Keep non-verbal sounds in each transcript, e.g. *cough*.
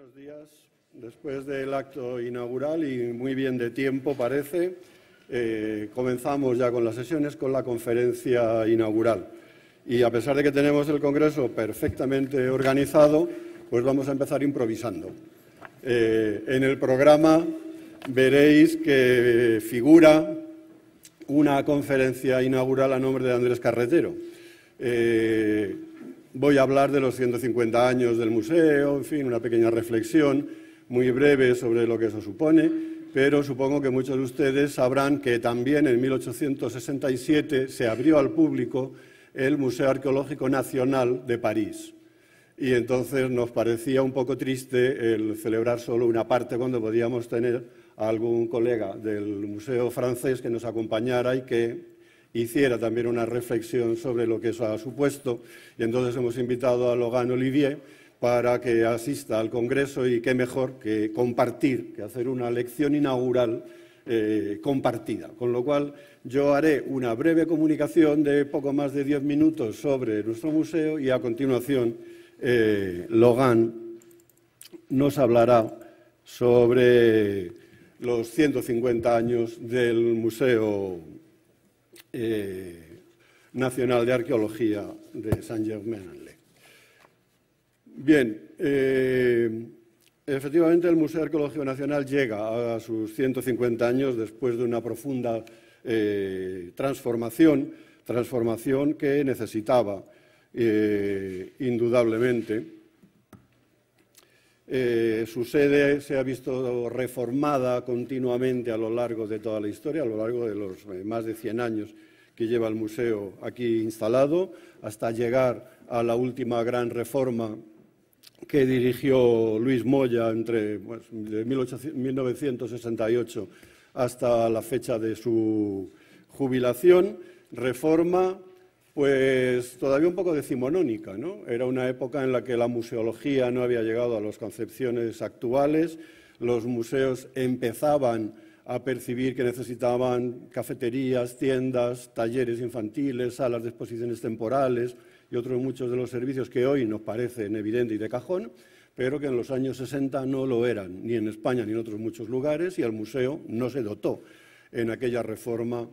buenos días. Después del acto inaugural y muy bien de tiempo parece, eh, comenzamos ya con las sesiones con la conferencia inaugural. Y a pesar de que tenemos el Congreso perfectamente organizado, pues vamos a empezar improvisando. Eh, en el programa veréis que figura una conferencia inaugural a nombre de Andrés Carretero. Eh, voy a hablar de los 150 años del museo, en fin, una pequeña reflexión muy breve sobre lo que eso supone, pero supongo que muchos de ustedes sabrán que también en 1867 se abrió al público el Museo Arqueológico Nacional de París. Y entonces nos parecía un poco triste el celebrar solo una parte cuando podíamos tener a algún colega del Museo francés que nos acompañara y que hiciera también una reflexión sobre lo que eso ha supuesto. Y entonces hemos invitado a Logan Olivier para que asista al Congreso y qué mejor que compartir, que hacer una lección inaugural eh, compartida. Con lo cual yo haré una breve comunicación de poco más de diez minutos sobre nuestro museo y a continuación eh, Logan nos hablará sobre los 150 años del Museo eh, Nacional de Arqueología de Saint-Germain-en-Laye. Bien, eh, efectivamente el Museo Arqueológico Nacional llega a sus 150 años después de una profunda eh, transformación, transformación que necesitaba indudablemente eh, su sede se ha visto reformada continuamente a lo largo de toda la historia, a lo largo de los eh, más de 100 años que lleva el museo aquí instalado, hasta llegar a la última gran reforma que dirigió Luis Moya entre pues, de 1968 hasta la fecha de su jubilación, reforma pues todavía un poco decimonónica, ¿no? Era una época en la que la museología no había llegado a las concepciones actuales, los museos empezaban a percibir que necesitaban cafeterías, tiendas, talleres infantiles, salas de exposiciones temporales y otros muchos de los servicios que hoy nos parecen evidentes y de cajón, pero que en los años 60 no lo eran, ni en España ni en otros muchos lugares, y el museo no se dotó en aquella reforma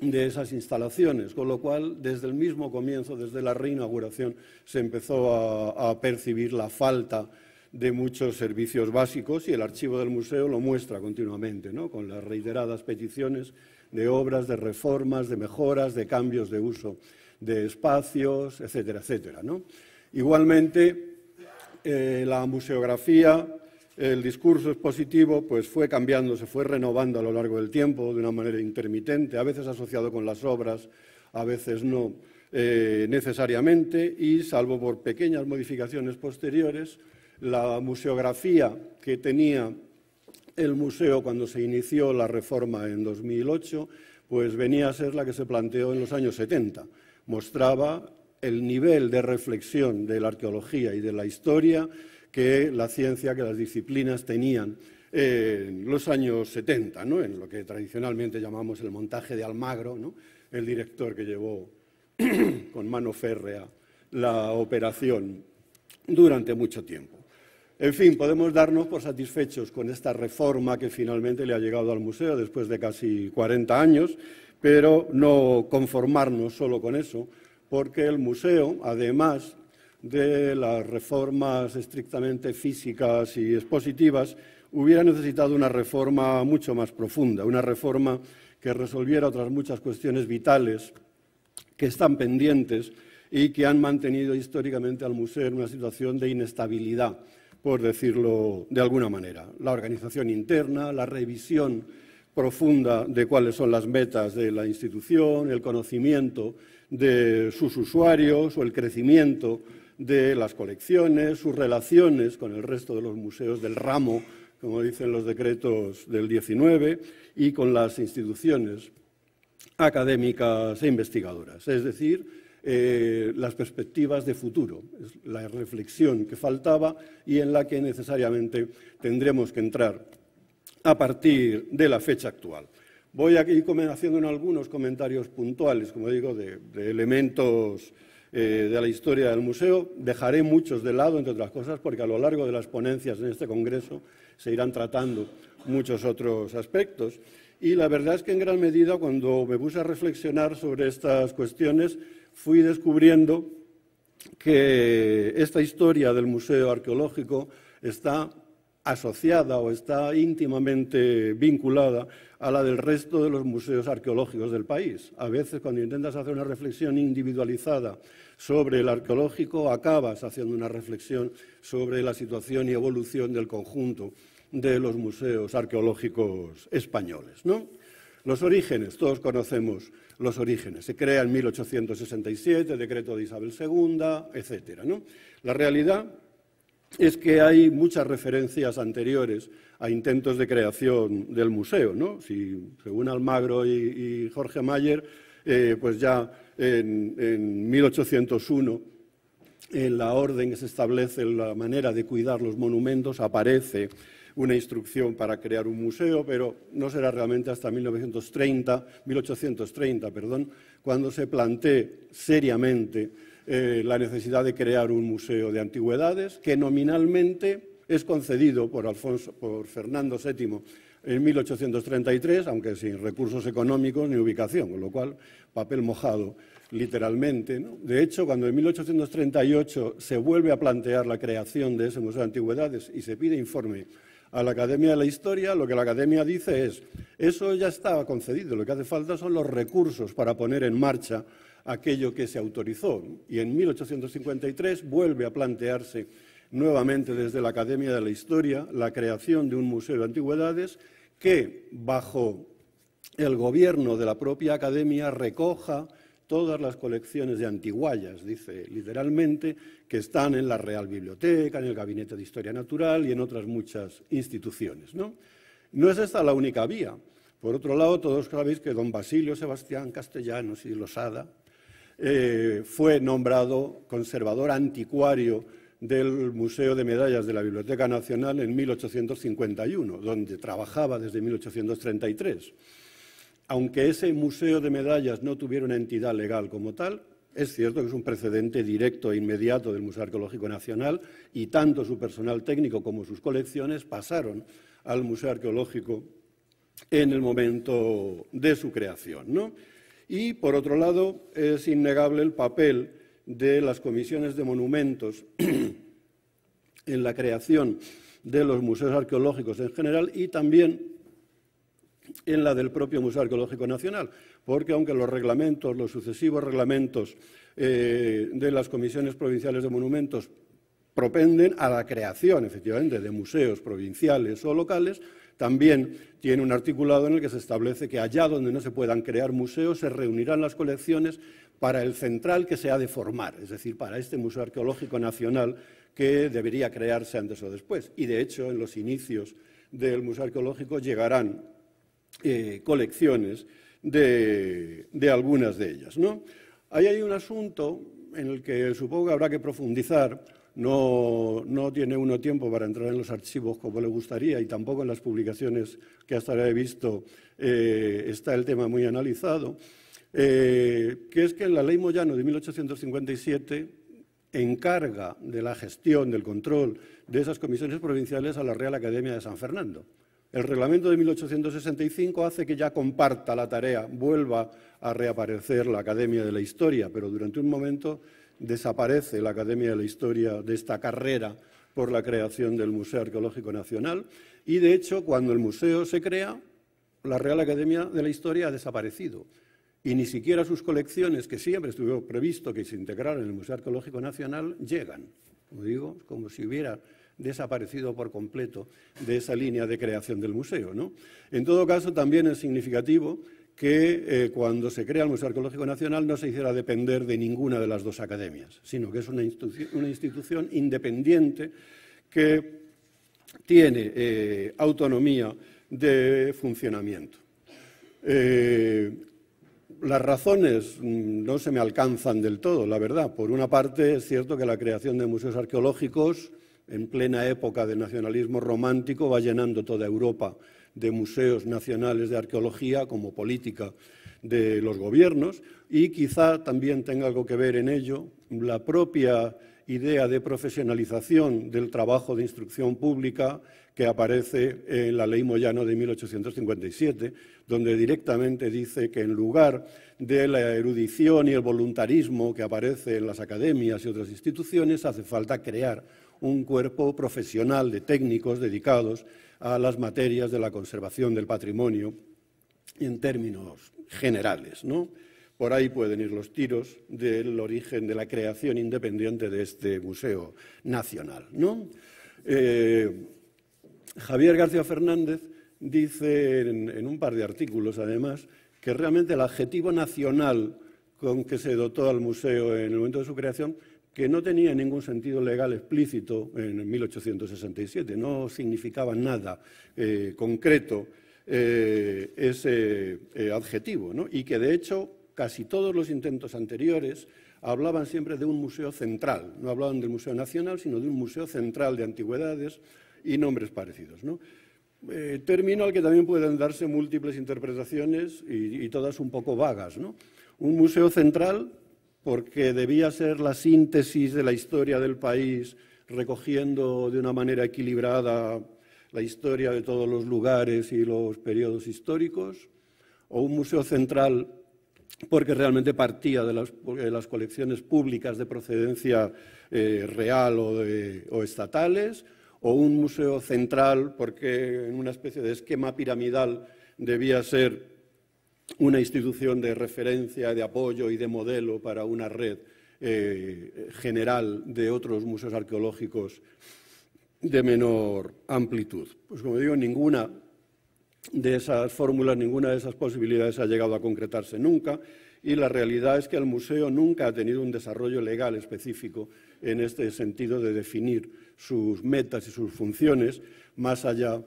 de esas instalaciones, con lo cual desde el mismo comienzo, desde la reinauguración, se empezó a, percibir la falta de muchos servicios básicos y el archivo del museo lo muestra continuamente, ¿no? con las reiteradas peticiones de obras, de reformas, de mejoras, de cambios de uso de espacios, etcétera, etcétera. ¿no? Igualmente, eh, la museografía el discurso expositivo pues, fue cambiando, se fue renovando a lo largo del tiempo de una manera intermitente, a veces asociado con las obras, a veces no eh, necesariamente, y salvo por pequeñas modificaciones posteriores, la museografía que tenía el museo cuando se inició la reforma en 2008, pues venía a ser la que se planteó en los años 70. Mostraba el nivel de reflexión de la arqueología y de la historia que la ciencia, que las disciplinas tenían eh, en los años 70, ¿no? en lo que tradicionalmente llamamos el montaje de Almagro, el director que llevó *clears throat* con mano férrea la operación durante mucho tiempo. En fin, podemos darnos por satisfechos con esta reforma que finalmente le ha llegado al museo después de casi 40 años, pero no conformarnos solo con eso, porque el museo, además, de las reformas estrictamente físicas y expositivas, hubiera necesitado una reforma mucho más profunda, una reforma que resolviera otras muchas cuestiones vitales que están pendientes y que han mantenido históricamente al museo en una situación de inestabilidad, por decirlo de alguna manera. La organización interna, la revisión profunda de cuáles son las metas de la institución, el conocimiento de sus usuarios o el crecimiento de las colecciones, sus relaciones con el resto de los museos del ramo, como dicen los decretos del 19, y con las instituciones académicas e investigadoras. Es decir, eh, las perspectivas de futuro, es la reflexión que faltaba y en la que necesariamente tendremos que entrar a partir de la fecha actual. Voy a ir haciendo algunos comentarios puntuales, como digo, de elementos eh, de la historia del museo. Dejaré muchos de lado, entre otras cosas, porque a lo largo de las ponencias en este Congreso se irán tratando muchos otros aspectos. Y la verdad es que en gran medida cuando me puse a reflexionar sobre estas cuestiones, fui descubriendo que esta historia del Museo Arqueológico está asociada o está íntimamente vinculada a la del resto de los museos arqueológicos del país. A veces, cuando intentas hacer una reflexión individualizada sobre el arqueológico, acabas haciendo una reflexión sobre la situación y evolución del conjunto de los museos arqueológicos españoles. ¿no? Los orígenes, todos conocemos los orígenes. Se crea en 1867, el decreto de Isabel II, etc. La realidad es que hay muchas referencias anteriores a intentos de creación del museo. ¿no? Si, según Almagro y, Jorge Mayer, eh, pues ya en, 1801, en la orden que se establece la manera de cuidar los monumentos, aparece una instrucción para crear un museo, pero no será realmente hasta 1930, 1830, cuando se plantee seriamente eh, la necesidad de crear un museo de antigüedades que nominalmente es concedido por, Alfonso, por Fernando VII en 1833, aunque sin recursos económicos ni ubicación, con lo cual papel mojado literalmente. De hecho, cuando en 1838 se vuelve a plantear la creación de ese Museo de Antigüedades y se pide informe a la Academia de la Historia, lo que la Academia dice es, eso ya estaba concedido, lo que hace falta son los recursos para poner en marcha aquello que se autorizó. Y en 1853 vuelve a plantearse nuevamente desde la Academia de la Historia la creación de un museo de antigüedades que, bajo el gobierno de la propia Academia, recoja todas las colecciones de antiguallas, dice literalmente, que están en la Real Biblioteca, en el Gabinete de Historia Natural y en otras muchas instituciones. ¿no? es esta la única vía. Por otro lado, todos sabéis que don Basilio Sebastián Castellanos y Losada eh, fue nombrado conservador anticuario del Museo de Medallas de la Biblioteca Nacional en 1851, donde trabajaba desde 1833. Aunque ese Museo de Medallas no tuviera una entidad legal como tal, es cierto que es un precedente directo e inmediato del Museo Arqueológico Nacional y tanto su personal técnico como sus colecciones pasaron al Museo Arqueológico en el momento de su creación. ¿no? Y, por otro lado, es innegable el papel de las comisiones de monumentos *clears throat* en la creación de los museos arqueológicos en general y también en la del propio Museo Arqueológico Nacional, porque aunque los reglamentos, los sucesivos reglamentos eh, de las comisiones provinciales de monumentos propenden a la creación, efectivamente, de museos provinciales o locales, también tiene un articulado en el que se establece que allá donde no se puedan crear museos se reunirán las colecciones para el central que se ha de formar, es decir, para este Museo Arqueológico Nacional que debería crearse antes o después. Y de hecho, en los inicios del Museo Arqueológico llegarán eh, colecciones de, algunas de ellas. Ahí hay un asunto en el que supongo que habrá que profundizar, no, tiene uno tiempo para entrar en los archivos como le gustaría y tampoco en las publicaciones que hasta ahora he visto eh, está el tema muy analizado, eh, que es que la ley Moyano de 1857 encarga de la gestión, del control de esas comisiones provinciales a la Real Academia de San Fernando. El reglamento de 1865 hace que ya comparta la tarea, vuelva a reaparecer la Academia de la Historia, pero durante un momento desaparece la Academia de la Historia de esta carrera por la creación del Museo Arqueológico Nacional y, de hecho, cuando el museo se crea, la Real Academia de la Historia ha desaparecido y ni siquiera sus colecciones, que siempre estuvo previsto que se integraran en el Museo Arqueológico Nacional, llegan. Como digo, como si hubiera desaparecido por completo de esa línea de creación del museo. ¿no? En todo caso, también es significativo que eh, cuando se crea el Museo Arqueológico Nacional no se hiciera depender de ninguna de las dos academias, sino que es una, institución independiente que tiene eh, autonomía de funcionamiento. Eh, las razones mm, no se me alcanzan del todo, la verdad. Por una parte, es cierto que la creación de museos arqueológicos en plena época del nacionalismo romántico va llenando toda Europa de museos nacionales de arqueología como política de los gobiernos y quizá también tenga algo que ver en ello la propia idea de profesionalización del trabajo de instrucción pública que aparece en la Ley Moyano de 1857, donde directamente dice que en lugar de la erudición y el voluntarismo que aparece en las academias y otras instituciones, hace falta crear un cuerpo profesional de técnicos dedicados a las materias de la conservación del patrimonio en términos generales. ¿no? Por ahí pueden ir los tiros del origen de la creación independiente de este Museo Nacional. ¿no? Eh, Javier García Fernández dice en, un par de artículos, además, que realmente el adjetivo nacional con que se dotó al museo en el momento de su creación que no tenía ningún sentido legal explícito en 1867, no significaba nada eh, concreto eh, ese eh, adjetivo, y que de hecho casi todos los intentos anteriores hablaban siempre de un museo central, no hablaban del Museo Nacional, sino de un museo central de antigüedades y nombres parecidos. ¿no? término al que también pueden darse múltiples interpretaciones y, todas un poco vagas. Un museo central porque debía ser la síntesis de la historia del país, recogiendo de una manera equilibrada la historia de todos los lugares y los periodos históricos, o un museo central porque realmente partía de las, colecciones públicas de procedencia eh, real o estatales, o un museo central porque en una especie de esquema piramidal debía ser una institución de referencia, de apoyo y de modelo para una red eh, general de otros museos arqueológicos de menor amplitud. Pues como digo, ninguna de esas fórmulas, ninguna de esas posibilidades ha llegado a concretarse nunca y la realidad es que el museo nunca ha tenido un desarrollo legal específico en este sentido de definir sus metas y sus funciones más allá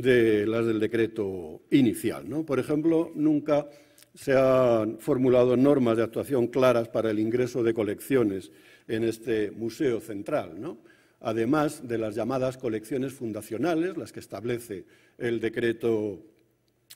de las del decreto inicial. ¿no? Por ejemplo, nunca se han formulado normas de actuación claras para el ingreso de colecciones en este museo central, además de las llamadas colecciones fundacionales, las que establece el decreto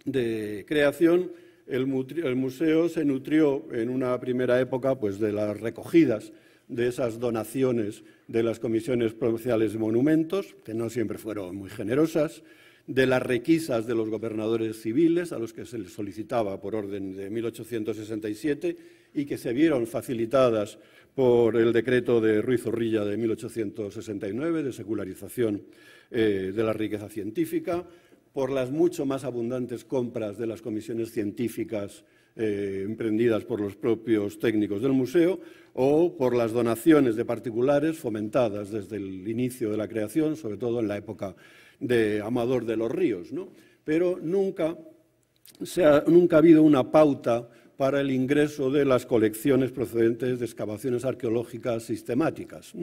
de creación. El, museo se nutrió en una primera época pues, de las recogidas de esas donaciones de las comisiones provinciales de monumentos, que no siempre fueron muy generosas, de las requisas de los gobernadores civiles a los que se les solicitaba por orden de 1867 y que se vieron facilitadas por el decreto de Ruiz Zorrilla de 1869 de secularización eh, de la riqueza científica, por las mucho más abundantes compras de las comisiones científicas eh, emprendidas por los propios técnicos del museo o por las donaciones de particulares fomentadas desde el inicio de la creación, sobre todo en la época de Amador de los Ríos, ¿no? Pero nunca, ha, habido una pauta para el ingreso de las colecciones procedentes de excavaciones arqueológicas sistemáticas.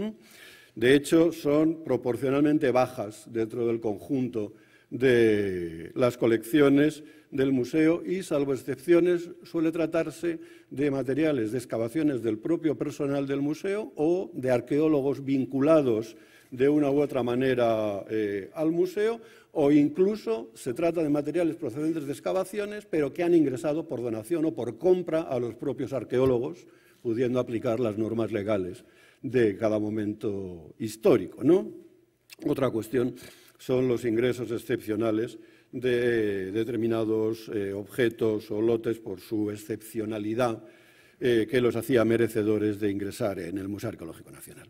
De hecho, son proporcionalmente bajas dentro del conjunto de las colecciones del museo y, salvo excepciones, suele tratarse de materiales de excavaciones del propio personal del museo o de arqueólogos vinculados de una u otra manera eh, al museo, o incluso se trata de materiales procedentes de excavaciones, pero que han ingresado por donación o por compra a los propios arqueólogos, pudiendo aplicar las normas legales de cada momento histórico. Otra cuestión son los ingresos excepcionales de determinados eh, objetos o lotes por su excepcionalidad eh, que los hacía merecedores de ingresar en el Museo Arqueológico Nacional.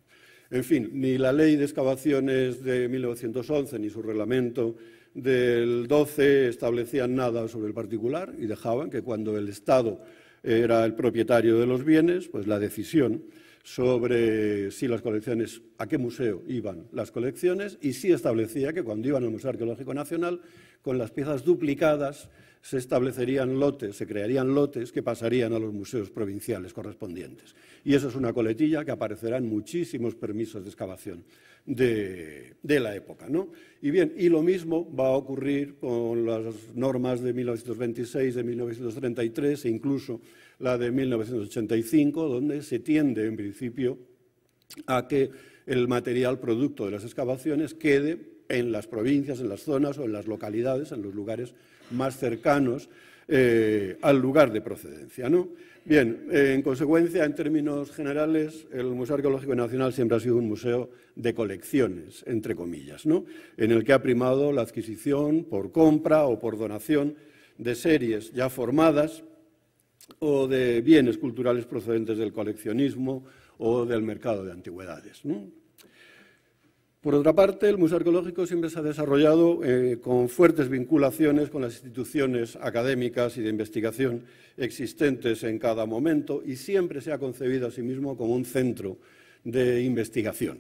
En fin, ni la ley de excavaciones de 1911 ni su reglamento del 12 establecían nada sobre el particular y dejaban que cuando el Estado era el propietario de los bienes, pues la decisión sobre si las colecciones, a qué museo iban las colecciones, y sí establecía que cuando iban al Museo Arqueológico Nacional, con las piezas duplicadas, se establecerían lotes, se crearían lotes que pasarían a los museos provinciales correspondientes. Y eso es una coletilla que aparecerá en muchísimos permisos de excavación de, la época. Y bien, y lo mismo va a ocurrir con las normas de 1926, de 1933 e incluso la de 1985, donde se tiende en principio a que el material producto de las excavaciones quede en las provincias, en las zonas o en las localidades, en los lugares más cercanos eh, al lugar de procedencia. ¿no? Bien, en consecuencia, en términos generales, el Museo Arqueológico Nacional siempre ha sido un museo de colecciones, entre comillas, ¿no? en el que ha primado la adquisición por compra o por donación de series ya formadas o de bienes culturales procedentes del coleccionismo o del mercado de antigüedades. ¿no? Por otra parte, el Museo Arqueológico siempre se ha desarrollado eh, con fuertes vinculaciones con las instituciones académicas y de investigación existentes en cada momento y siempre se ha concebido a sí mismo como un centro de investigación.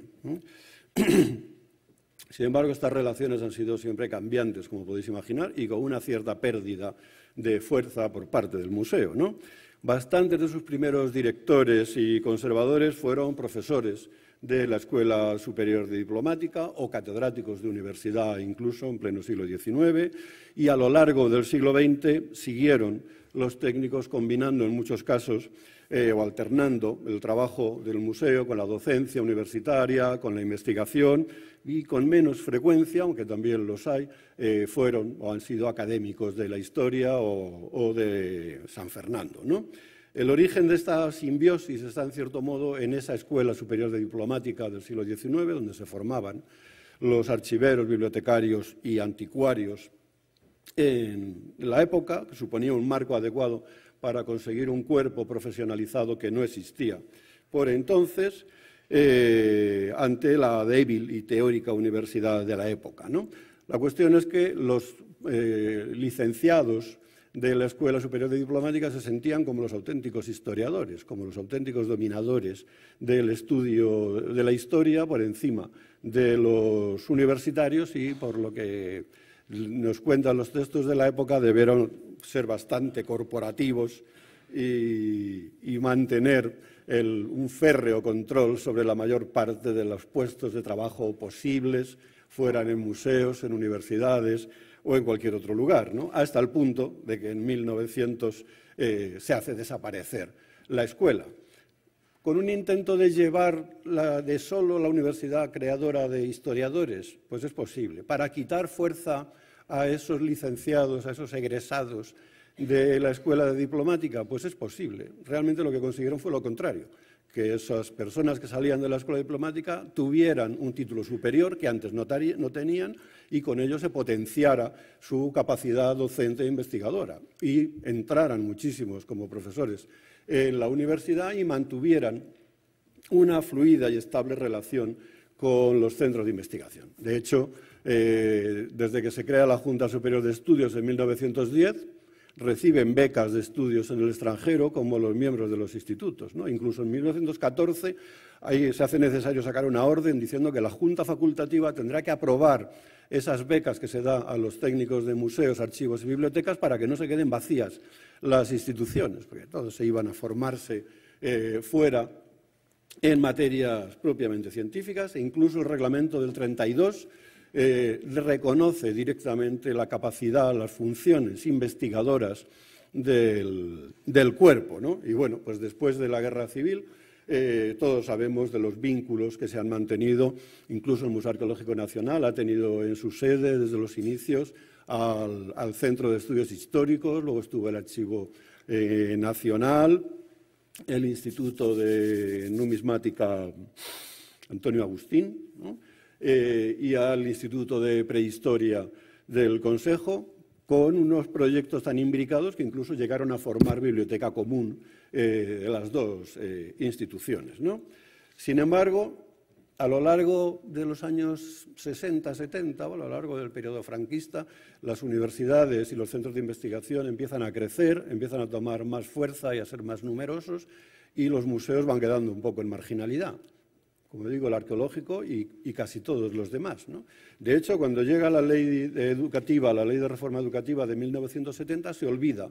*clears throat* Sin embargo, estas relaciones han sido siempre cambiantes, como podéis imaginar, y con una cierta pérdida de fuerza por parte del museo. ¿no? Bastantes de sus primeros directores y conservadores fueron profesores de la Escuela Superior de Diplomática o catedráticos de universidad incluso en pleno siglo XIX y a lo largo del siglo XX siguieron los técnicos combinando en muchos casos eh, o alternando el trabajo del museo con la docencia universitaria, con la investigación y con menos frecuencia, aunque también los hay, eh, fueron o han sido académicos de la historia o, de San Fernando. El origen de esta simbiosis está, en cierto modo, en esa escuela superior de diplomática del siglo XIX, donde se formaban los archiveros, bibliotecarios y anticuarios en la época, que suponía un marco adecuado para conseguir un cuerpo profesionalizado que no existía. Por entonces, eh, ante la débil y teórica universidad de la época. La cuestión es que los eh, licenciados de la Escuela Superior de Diplomática se sentían como los auténticos historiadores, como los auténticos dominadores del estudio de la historia por encima de los universitarios y por lo que nos cuentan los textos de la época debieron ser bastante corporativos y, mantener un férreo control sobre la mayor parte de los puestos de trabajo posibles, fueran en museos, en universidades o en cualquier otro lugar, hasta el punto de que en 1900 eh, se hace desaparecer la escuela con un intento de llevar de solo la universidad creadora de historiadores, pues es posible, para quitar fuerza a esos licenciados, a esos egresados de la escuela de diplomática? Pues es posible. Realmente lo que consiguieron fue lo contrario, que esas personas que salían de la escuela diplomática tuvieran un título superior que antes no, no tenían y con ello se potenciara su capacidad docente e investigadora y entraran muchísimos como profesores en la universidad y mantuvieran una fluida y estable relación con los centros de investigación. De hecho, eh, desde que se crea la Junta Superior de Estudios en 1910, reciben becas de estudios en el extranjero como los miembros de los institutos. Incluso en 1914 ahí se hace necesario sacar una orden diciendo que la Junta Facultativa tendrá que aprobar esas becas que se da a los técnicos de museos, archivos y bibliotecas para que no se queden vacías las instituciones, porque todos se iban a formarse eh, fuera en materias propiamente científicas e incluso el reglamento del 32 eh, reconoce directamente la capacidad, las funciones investigadoras del, cuerpo. ¿no? Y bueno, pues después de la guerra civil, eh, todos sabemos de los vínculos que se han mantenido, incluso el Museo Arqueológico Nacional ha tenido en su sede desde los inicios al, Centro de Estudios Históricos, luego estuvo el Archivo eh, Nacional, el Instituto de Numismática Antonio Agustín, ¿no? Eh, y al Instituto de Prehistoria del Consejo, con unos proyectos tan imbricados que incluso llegaron a formar biblioteca común eh, de las dos eh, instituciones. Sin embargo, a lo largo de los años 60, 70, o a lo largo del periodo franquista, las universidades y los centros de investigación empiezan a crecer, empiezan a tomar más fuerza y a ser más numerosos, y los museos van quedando un poco en marginalidad como digo, el arqueológico y, casi todos los demás. De hecho, cuando llega la ley educativa, la ley de reforma educativa de 1970, se olvida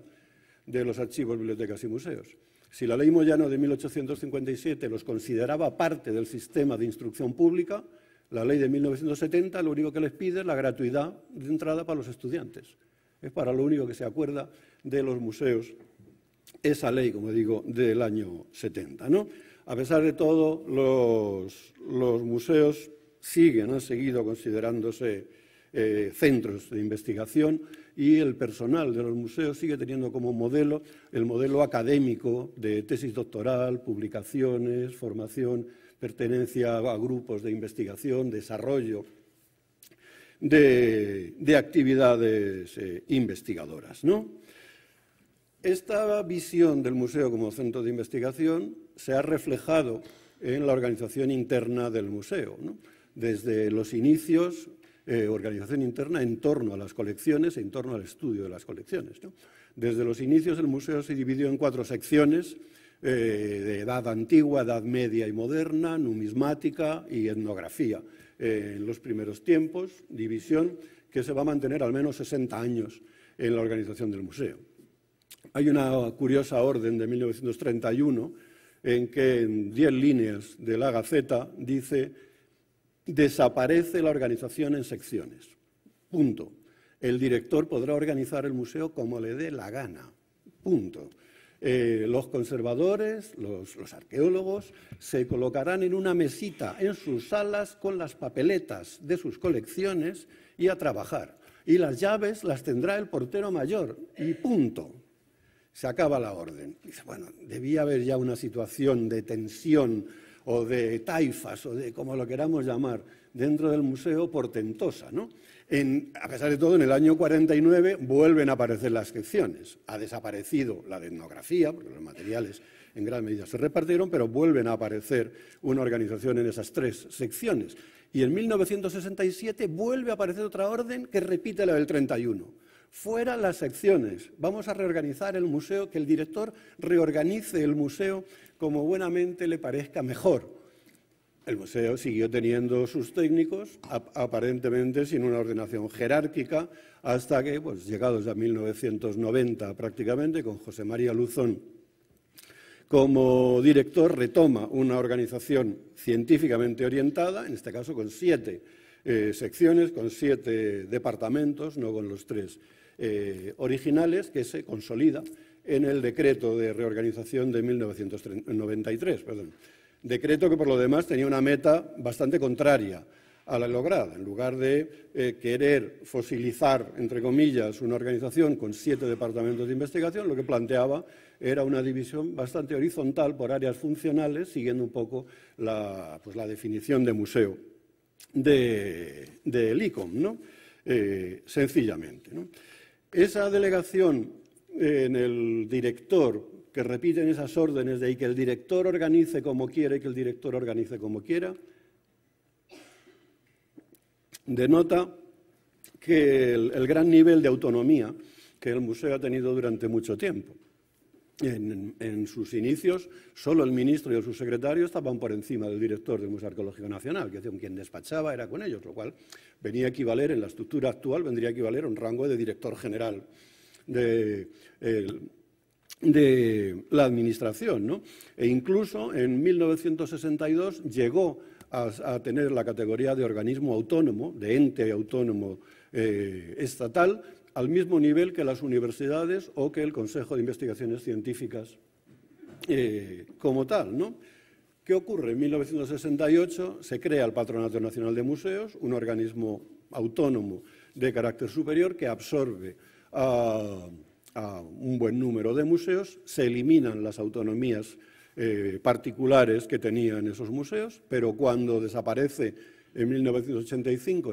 de los archivos, bibliotecas y museos. Si la ley Moyano de 1857 los consideraba parte del sistema de instrucción pública, la ley de 1970 lo único que les pide es la gratuidad de entrada para los estudiantes. Es para lo único que se acuerda de los museos esa ley, como digo, del año 70. ¿no? A pesar de todo, los, museos siguen, han seguido considerándose eh, centros de investigación y el personal de los museos sigue teniendo como modelo el modelo académico de tesis doctoral, publicaciones, formación, pertenencia a grupos de investigación, desarrollo de, actividades eh, investigadoras. Esta visión del museo como centro de investigación se ha reflejado en la organización interna del museo. Desde los inicios, eh, organización interna en torno a las colecciones, en torno al estudio de las colecciones. Desde los inicios el museo se dividió en cuatro secciones, eh, de edad antigua, edad media y moderna, numismática y etnografía. Eh, en los primeros tiempos, división que se va a mantener al menos 60 años en la organización del museo. Hay una curiosa orden de 1931 en que en diez líneas de la Gaceta dice, desaparece la organización en secciones. Punto. El director podrá organizar el museo como le dé la gana. Punto. Eh, los conservadores, los, los, arqueólogos, se colocarán en una mesita en sus salas con las papeletas de sus colecciones y a trabajar. Y las llaves las tendrá el portero mayor y punto se acaba la orden. bueno, debía haber ya una situación de tensión o de taifas o de como lo queramos llamar dentro del museo portentosa, ¿no? a pesar de todo, en el año 49 vuelven a aparecer las secciones. Ha desaparecido la etnografía, porque los materiales en gran medida se repartieron, pero vuelven a aparecer una organización en esas tres secciones. Y en 1967 vuelve a aparecer otra orden que repite la del 31 Fuera las secciones. Vamos a reorganizar el museo, que el director reorganice el museo como buenamente le parezca mejor. El museo siguió teniendo sus técnicos, aparentemente sin una ordenación jerárquica, hasta que, pues, llegados a 1990 prácticamente, con José María Luzón como director, retoma una organización científicamente orientada, en este caso con siete eh, secciones, con siete departamentos, no con los tres eh, originales que se consolida en el decreto de reorganización de 1993. Decreto que, por lo demás, tenía una meta bastante contraria a la lograda. En lugar de eh, querer fosilizar, entre comillas, una organización con siete departamentos de investigación, lo que planteaba era una división bastante horizontal por áreas funcionales, siguiendo un poco la, pues, definición de museo del ICOM, eh, sencillamente. ¿no? Esa delegación eh, en el director, que repiten esas órdenes de que el director organice como quiera y que el director organice como quiera, denota que el gran nivel de autonomía que el museo ha tenido durante mucho tiempo en, sus inicios, solo el ministro y el subsecretario estaban por encima del director del Museo Arqueológico Nacional, que quien despachaba era con ellos, lo cual venía a equivaler, en la estructura actual, vendría a equivaler a un rango de director general de, la Administración. E incluso en 1962 llegó a, tener la categoría de organismo autónomo, de ente autónomo eh, estatal, al mismo nivel que las universidades o que el Consejo de Investigaciones Científicas eh, como tal, ¿no? ¿Qué ocurre? En 1968 se crea el Patronato Nacional de Museos, un organismo autónomo de carácter superior que absorbe a, un buen número de museos, se eliminan las autonomías eh, particulares que tenían esos museos, pero cuando desaparece en 1985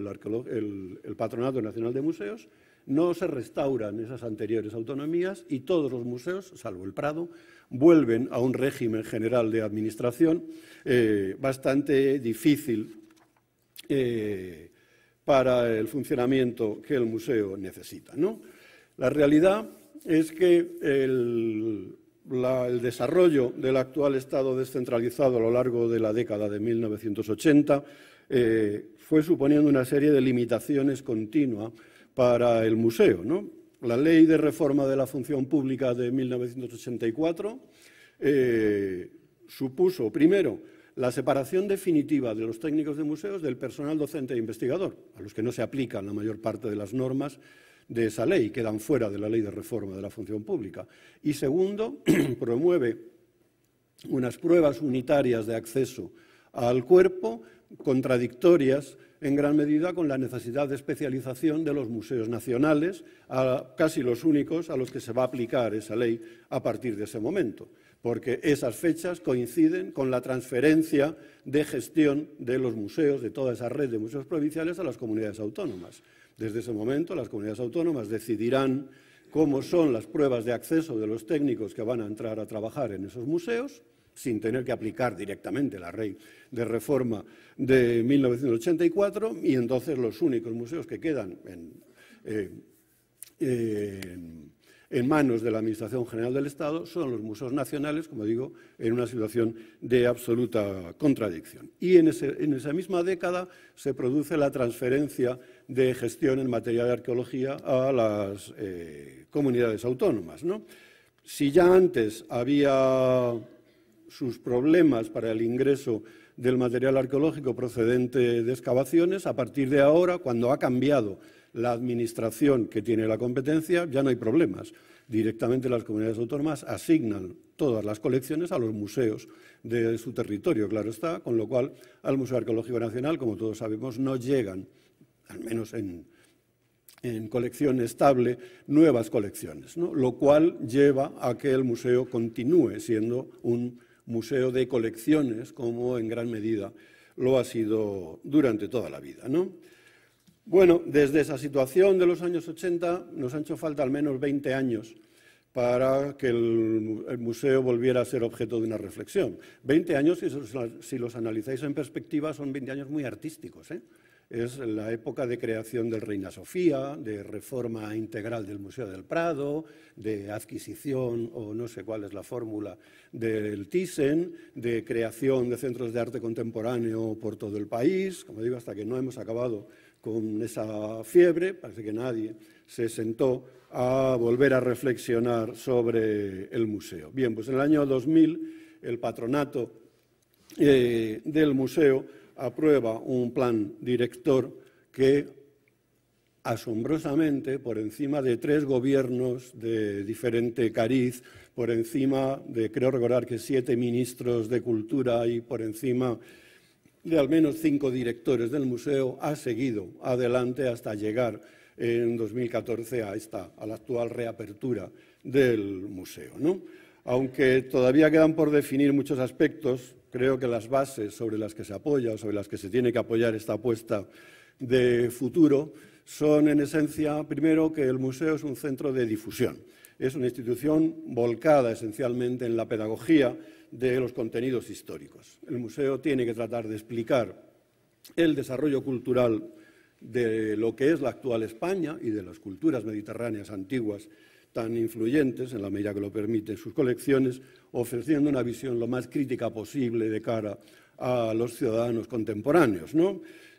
el Patronato Nacional de Museos, no se restauran esas anteriores autonomías y todos los museos, salvo el Prado, vuelven a un régimen general de administración eh, bastante difícil eh, para el funcionamiento que el museo necesita. La realidad es que el, desarrollo del actual Estado descentralizado a lo largo de la década de 1980 eh, fue suponiendo una serie de limitaciones continuas para el museo. La ley de reforma de la función pública de 1984 eh, supuso, primero, la separación definitiva de los técnicos de museos del personal docente e investigador, a los que no se aplican la mayor parte de las normas de esa ley, quedan fuera de la ley de reforma de la función pública. Y segundo, *clears throat* promueve unas pruebas unitarias de acceso al cuerpo contradictorias en gran medida con la necesidad de especialización de los museos nacionales, casi los únicos a los que se va a aplicar esa ley a partir de ese momento, porque esas fechas coinciden con la transferencia de gestión de los museos, de toda esa red de museos provinciales a las comunidades autónomas. Desde ese momento las comunidades autónomas decidirán cómo son las pruebas de acceso de los técnicos que van a entrar a trabajar en esos museos sin tener que aplicar directamente la ley de reforma de 1984 y entonces los únicos museos que quedan eh, en, manos de la Administración General del Estado son los museos nacionales, como digo, en una situación de absoluta contradicción. Y en, esa misma década se produce la transferencia de gestión en materia de arqueología a las eh, comunidades autónomas. Si ya antes había sus problemas para el ingreso del material arqueológico procedente de excavaciones. A partir de ahora, cuando ha cambiado la administración que tiene la competencia, ya no hay problemas. Directamente las comunidades autónomas asignan todas las colecciones a los museos de su territorio, claro está, con lo cual al Museo Arqueológico Nacional, como todos sabemos, no llegan, al menos en, colección estable nuevas colecciones, lo cual lleva a que el museo continúe siendo un museo de colecciones, como en gran medida lo ha sido durante toda la vida. ¿no? Bueno, desde esa situación de los años 80 nos han hecho falta al menos 20 años para que el, museo volviera a ser objeto de una reflexión. 20 años, si los, si analizáis en perspectiva, son 20 años muy artísticos. ¿eh? es la época de creación del Reina Sofía, de reforma integral del Museo del Prado, de adquisición o no sé cuál es la fórmula del Thyssen, de creación de centros de arte contemporáneo por todo el país, como digo, hasta que no hemos acabado con esa fiebre, parece que nadie se sentó a volver a reflexionar sobre el museo. Bien, pues en el año 2000 el patronato eh, del museo aprueba un plan director que asombrosamente, por encima de tres gobiernos de diferente cariz, por encima de, creo recordar que siete ministros de cultura y por encima de al menos cinco directores del museo, ha seguido adelante hasta llegar en 2014 a esta, a la actual reapertura del museo. ¿no? Aunque todavía quedan por definir muchos aspectos, creo que las bases sobre las que se apoya o sobre las que se tiene que apoyar esta apuesta de futuro son, en esencia, primero, que el museo es un centro de difusión. Es una institución volcada esencialmente en la pedagogía de los contenidos históricos. El museo tiene que tratar de explicar el desarrollo cultural de lo que es la actual España y de las culturas mediterráneas antiguas tan influyentes, en la medida que lo permiten sus colecciones, ofreciendo una visión lo más crítica posible de cara a los ciudadanos contemporáneos.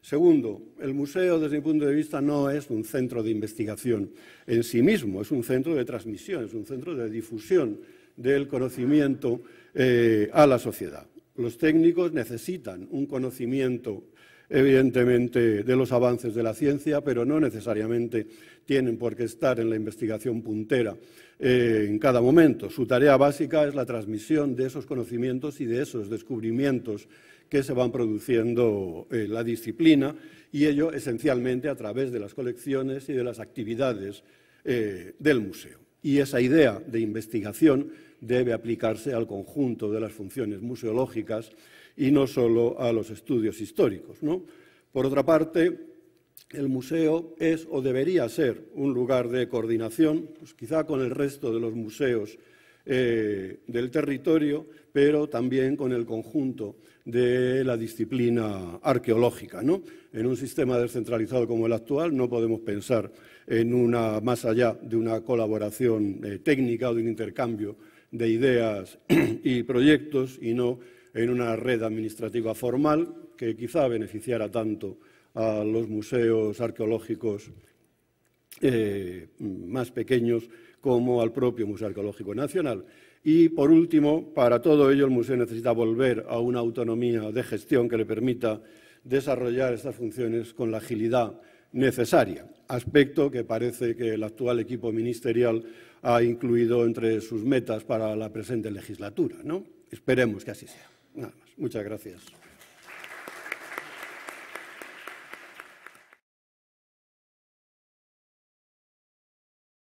Segundo, el museo, desde mi punto de vista, no es un centro de investigación en sí mismo, es un centro de transmisión, es un centro de difusión del conocimiento eh, a la sociedad. Los técnicos necesitan un conocimiento evidentemente, de los avances de la ciencia, pero no necesariamente tienen por qué estar en la investigación puntera eh, en cada momento. Su tarea básica es la transmisión de esos conocimientos y de esos descubrimientos que se van produciendo en eh, la disciplina y ello esencialmente a través de las colecciones y de las actividades eh, del museo. Y esa idea de investigación debe aplicarse al conjunto de las funciones museológicas y no solo a los estudios históricos. Por otra parte, el museo es o debería ser un lugar de coordinación, pues quizá con el resto de los museos eh, del territorio, pero también con el conjunto de la disciplina arqueológica. En un sistema descentralizado como el actual no podemos pensar en una más allá de una colaboración eh, técnica o de un intercambio de ideas *clears throat* y proyectos y no en una red administrativa formal que quizá beneficiara tanto a los museos arqueológicos eh, más pequeños como al propio Museo Arqueológico Nacional. Y, por último, para todo ello, el museo necesita volver a una autonomía de gestión que le permita desarrollar estas funciones con la agilidad necesaria, aspecto que parece que el actual equipo ministerial ha incluido entre sus metas para la presente legislatura. Esperemos que así sea. Nada más. Muchas gracias.